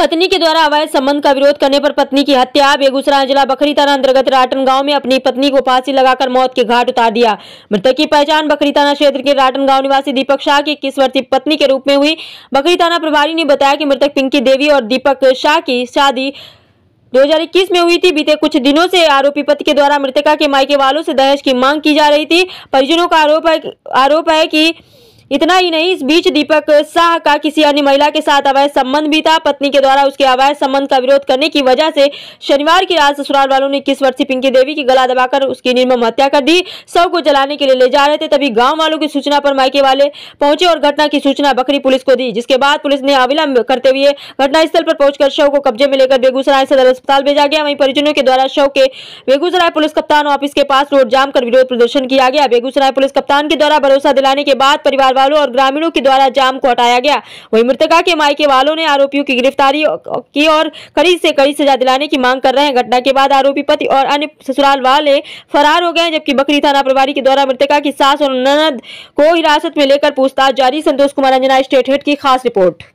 पत्नी के द्वारा अवैध संबंध का विरोध करने पर पत्नी की हत्या बेगूसराय जिला बकरी थाना अंतर्गत राटन गांव में अपनी पत्नी को फांसी लगाकर मौत के घाट उतार दिया मृतक की पहचान बखरी थाना क्षेत्र के राटन गांव निवासी दीपक शाह की इक्कीस वर्षीय पत्नी के रूप में हुई बकरी थाना प्रभारी ने बताया कि मृतक पिंकी देवी और दीपक शाह की शादी 2021 में हुई थी बीते कुछ दिनों से आरोपी पति के द्वारा मृतका के मायके वालों से दहेज की मांग की जा रही थी परिजनों का आरोप है आरोप है की इतना ही नहीं इस बीच दीपक शाह का किसी अन्य महिला के साथ अवैध संबंध भी था पत्नी के द्वारा उसके अवैध संबंध का विरोध करने की वजह से शनिवार की रात ससुराल वालों ने इक्कीस वर्षीय पिंकी देवी की गला दबाकर उसकी निर्मम हत्या कर दी शव को जलाने के लिए ले जा रहे थे तभी गाँव वालों की सूचना पर मायके वाले पहुंचे और घटना की सूचना बकरी पुलिस को दी जिसके बाद पुलिस ने अविलंब करते हुए घटनास्थल पर पहुंचकर शव को कब्जे में लेकर बेगूसराय सदर अस्पताल भेजा गया वहीं परिजनों के द्वारा शव के बेगूसराय पुलिस कप्तान ऑफिस के पास रोड जाम कर विरोध प्रदर्शन किया गया बेगूसराय पुलिस कप्तान के द्वारा भरोसा दिलाने के बाद परिवार वालों और ग्रामीणों के द्वारा जाम को हटाया गया वही मृतका के मायके वालों ने आरोपियों की गिरफ्तारी की और कड़ी से कड़ी सजा दिलाने की मांग कर रहे हैं घटना के बाद आरोपी पति और अन्य ससुराल वाले फरार हो गए जबकि बकरी थाना प्रभारी के द्वारा मृतका की सास और ननद को हिरासत में लेकर पूछताछ जारी संतोष कुमार अंजना स्टेट हेड की खास रिपोर्ट